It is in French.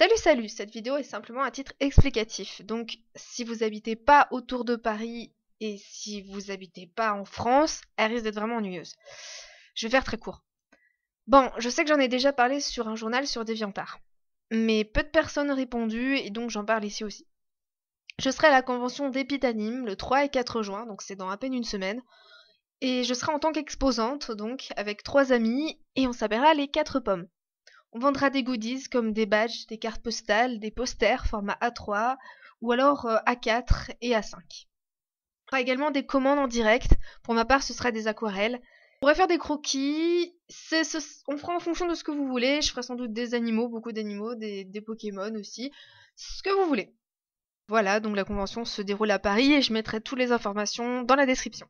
Salut salut, cette vidéo est simplement à titre explicatif. Donc si vous habitez pas autour de Paris et si vous habitez pas en France, elle risque d'être vraiment ennuyeuse. Je vais faire très court. Bon, je sais que j'en ai déjà parlé sur un journal sur DeviantArt, mais peu de personnes ont répondu et donc j'en parle ici aussi. Je serai à la convention d'Epitanime le 3 et 4 juin, donc c'est dans à peine une semaine. Et je serai en tant qu'exposante, donc, avec trois amis, et on s'appellera les quatre pommes. On vendra des goodies comme des badges, des cartes postales, des posters format A3 ou alors euh, A4 et A5. On fera également des commandes en direct. Pour ma part, ce sera des aquarelles. On pourrait faire des croquis. on fera en fonction de ce que vous voulez. Je ferai sans doute des animaux, beaucoup d'animaux, des Pokémon aussi. Ce que vous voulez. Voilà, donc la convention se déroule à Paris et je mettrai toutes les informations dans la description.